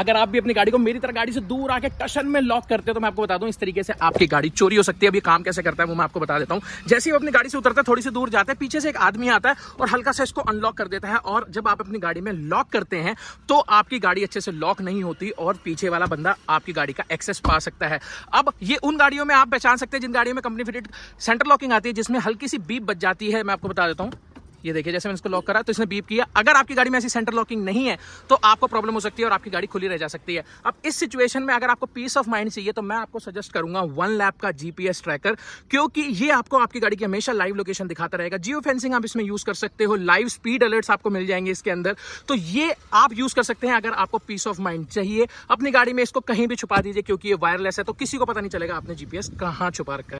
अगर आप भी अपनी गाड़ी को मेरी तरह गाड़ी से दूर आके टशन में लॉक करते हो तो मैं आपको बता दूं इस तरीके से आपकी गाड़ी चोरी हो सकती है अब ये काम कैसे करता है वो मैं आपको बता देता हूँ जैसे ही अपनी गाड़ी से उतरता है थोड़ी सी दूर जाता है पीछे से एक आदमी आता है और हल्का सा इसको अनलॉक कर देता है और जब आप अपनी गाड़ी में लॉक करते हैं तो आपकी गाड़ी अच्छे से लॉक नहीं होती और पीछे वाला बंदा आपकी गाड़ी का एक्सेस पा सकता है अब ये उन गाड़ियों में आप पहचान सकते हैं जिन गाड़ियों में कंपनी फिटेड सेंटर लॉकिंग आती है जिसमें हल्की सी बीप बच जाती है मैं आपको बता देता हूँ ये देखिए जैसे मैंने इसको लॉक करा तो इसने बीप किया अगर आपकी गाड़ी में ऐसी सेंटर लॉकिंग नहीं है तो आपको प्रॉब्लम हो सकती है और आपकी गाड़ी खुली रह जा सकती है अब इस सिचुएशन में अगर आपको पीस ऑफ माइंड चाहिए तो मैं आपको सजेस्ट करूंगा वन लैप का जीपीएस ट्रैकर क्योंकि ये आपको आपकी गाड़ी की हमेशा लाइव लोकेशन दिखाता रहेगा जियो फेंसिंग आप इसमें यूज कर सकते हो लाइव स्पीड अलर्ट्स आपको मिल जाएंगे इसके अंदर तो ये आप यूज कर सकते हैं अगर आपको पीस ऑफ माइंड चाहिए अपनी गाड़ी में इसको कहीं भी छुपा दीजिए क्योंकि ये वायरलेस है तो किसी को पता नहीं चलेगा आपने जीपीएस कहाँ छुपा रखा